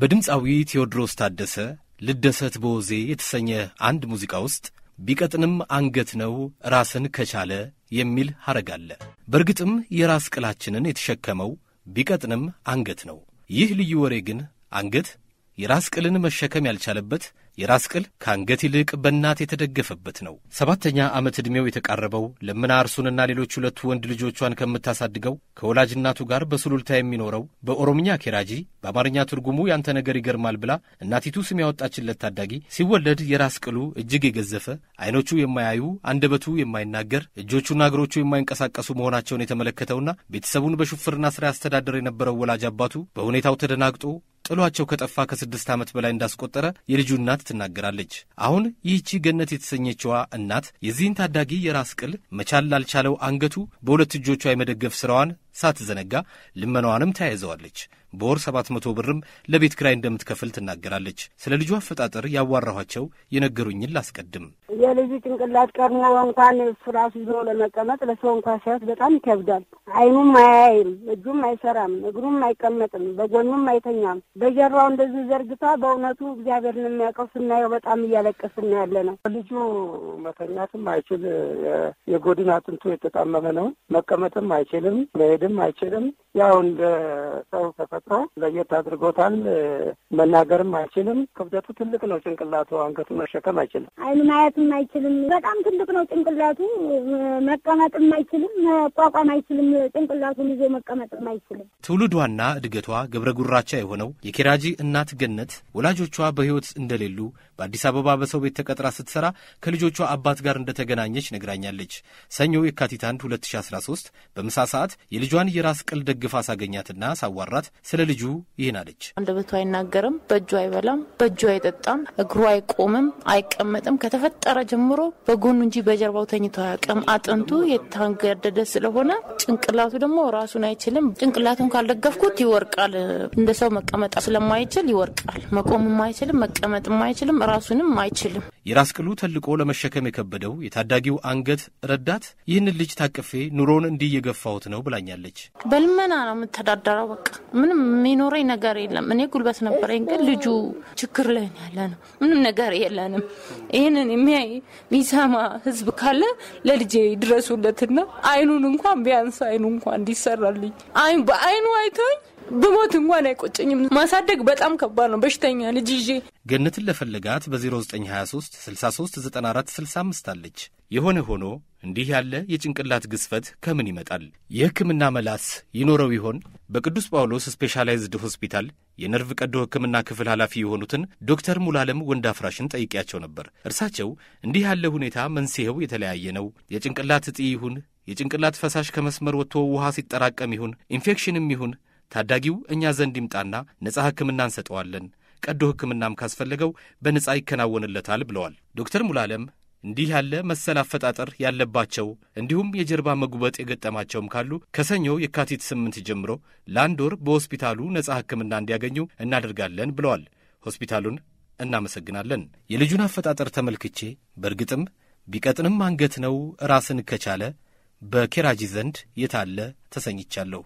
በድምፃዊ ቴዎድሮስ ታደሰ ልደሰት በወዜ የተሰኘ አንድ ሙዚቃ ውስጥ ቢቀጥንም አንገት ነው ራስን ከቻለ የሚል ሐረግ አለ። በእርግጥም የራስ ቅላችንን የተሸከመው ቢቀጥንም አንገት ነው። ይህ ልዩ ወሬ ግን አንገት የራስ ቅልን መሸከም ያልቻለበት የራስ ቅል ከአንገት ይልቅ በእናት የተደገፈበት ነው። ሰባተኛ ዓመት ዕድሜው የተቃረበው ለምና እርሱንና ሌሎች ሁለቱ ወንድ ልጆቿን ከምታሳድገው ከወላጅ እናቱ ጋር በሱሉልታ የሚኖረው በኦሮምኛ ኬራጂ፣ በአማርኛ ትርጉሙ ያንተ ነገር ይገርማል ብላ እናቲቱ ስም ያወጣችለት ታዳጊ ሲወለድ የራስ ቅሉ እጅግ የገዘፈ ዓይኖቹ የማያዩ አንደበቱ የማይናገር እጆቹና እግሮቹ የማይንቀሳቀሱ መሆናቸውን የተመለከተውና ቤተሰቡን በሹፍርና ሥራ ያስተዳደር የነበረው ወላጅ አባቱ በሁኔታው ተደናግጦ ጥሏቸው ከጠፋ ከስድስት ዓመት በላይ እንዳስቆጠረ የልጁ እናት ትናገራለች። አሁን ይህቺ ገነት የተሰኘችዋ እናት የዚህን ታዳጊ የራስ ቅል መቻል ላልቻለው አንገቱ በሁለት እጆቿ የመደገፍ ሥራዋን ሳትዘነጋ ልመናዋንም ተያይዘዋለች። በወር 700 ብርም ለቤት ክራይ እንደምትከፍል ትናገራለች። ስለ ልጁ አፈጣጠር ያዋራኋቸው የነገሩኝን ላስቀድም። የልጁ ጭንቅላት ቀድሞ እንኳን እሱ ራሱ ይዞ ለመቀመጥ ለሰው እንኳ ሲያዩት በጣም ይከብዳል። አይኑም አያይም፣ እጁም አይሰራም፣ እግሩም አይቀመጥም፣ በጎኑም አይተኛም። በጀርባው እንደዚህ ዘርግታ በእውነቱ እግዚአብሔርን የሚያውቀው ስናየው በጣም እያለቀስና ያለ ነው። ልጁ መተኛትም አይችል የጎድን አጥንቱ የተጣመመ ነው። መቀመጥም አይችልም፣ መሄድም አይችልም። ያው እንደ ሰው ተፈ ተፈጥሮ ለየት አድርጎታል። መናገርም አይችልም። ክብደቱ ትልቅ ነው። ጭንቅላቱ አንገቱ መሸከም አይችልም። አይን ማየትም አይችልም። በጣም ትልቅ ነው ጭንቅላቱ። መቀመጥም አይችልም። መቋቋም አይችልም። ጭንቅላቱን ይዞ መቀመጥም አይችልም። ትውልዷና እድገቷ ገብረ ጉራቻ የሆነው የኬራጂ እናት ገነት ወላጆቿ በሕይወት እንደሌሉ በአዲስ አበባ በሰው ቤት ተቀጥራ ስትሰራ ከልጆቿ አባት ጋር እንደተገናኘች ነግራኛለች። ሰኞ የካቲት 1 2013 በምሳ ሰዓት የልጇን የራስ ቅል ደግፋ ሳገኛትና ሳዋራት ስለ ልጁ ይህን አለች። አንደበቱ አይናገርም፣ በእጁ አይበላም፣ በእጁ አይጠጣም፣ እግሩ አይቆምም፣ አይቀመጥም። ከተፈጠረ ጀምሮ በጎኑ እንጂ በጀርባው ተኝቶ አያውቅም። አጥንቱ የታንገደደ ስለሆነ ጭንቅላቱ ደግሞ ራሱን አይችልም። ጭንቅላቱን ካልደገፍኩት ይወርቃል። እንደ ሰው መቀመጥ ስለማይችል ይወርቃል። መቆምም አይችልም፣ መቀመጥም አይችልም፣ ራሱንም አይችልም። የራስ ቅሉ ተልቆ ለመሸከም የከበደው የታዳጊው አንገት ረዳት ይህንን ልጅ ታቅፌ ኑሮን እንዲህ ነው ብላኛለች። በልመና ነው የምተዳደረው። በቃ ምንም የሚኖረኝ ነገር የለም። እኔ ጉልበት ነበረኝ፣ ግን ልጁ ችግር ላይ ያለ ነው። ምንም ነገር የለንም። ይህንን የሚያይ የሚሰማ ህዝብ ካለ ለልጄ ድረሱለትና አይኑን እንኳን ቢያንስ አይኑ እንኳን እንዲሰራልኝ በአይኑ አይቶኝ ብሞት እንኳን አይቆጨኝም። ማሳደግ በጣም ከባድ ነው። በሽተኛ ልጅ ይዤ ገነትን ለፈለጋት በ0923 63 94 65 አለች። የሆነ ሆኖ እንዲህ ያለ የጭንቅላት ግዝፈት ከምን ይመጣል? የሕክምና መላስ ይኖረው ይሆን? በቅዱስ ጳውሎስ ስፔሻላይዝድ ሆስፒታል የነርቭ ቀዶ ሕክምና ክፍል ኃላፊ የሆኑትን ዶክተር ሙላለም ወንድ አፍራሽን ጠይቄያቸው ነበር። እርሳቸው እንዲህ ያለ ሁኔታ መንስኤው የተለያየ ነው። የጭንቅላት እጢ ይሁን የጭንቅላት ፈሳሽ ከመስመር ወጥቶ ውሃ ሲጠራቀም ይሁን ኢንፌክሽንም ይሁን ታዳጊው እኛ ዘንድ ይምጣና ነፃ ሕክምና እንሰጠዋለን፣ ቀዶ ሕክምናም ካስፈለገው በነፃ ይከናወንለታል ብለዋል ዶክተር ሙላለም እንዲህ ያለ መሰል አፈጣጠር ያለባቸው እንዲሁም የጀርባ መጉበጥ የገጠማቸውም ካሉ ከሰኞ የካቲት ስምንት ጀምሮ ለአንድ ወር በሆስፒታሉ ነፃ ሕክምና እንዲያገኙ እናደርጋለን ብለዋል። ሆስፒታሉን እናመሰግናለን። የልጁን አፈጣጠር ተመልክቼ በእርግጥም ቢቀጥንም አንገት ነው ራስን ከቻለ በኬራጂ ዘንድ የታለ ተሰኝቻለሁ።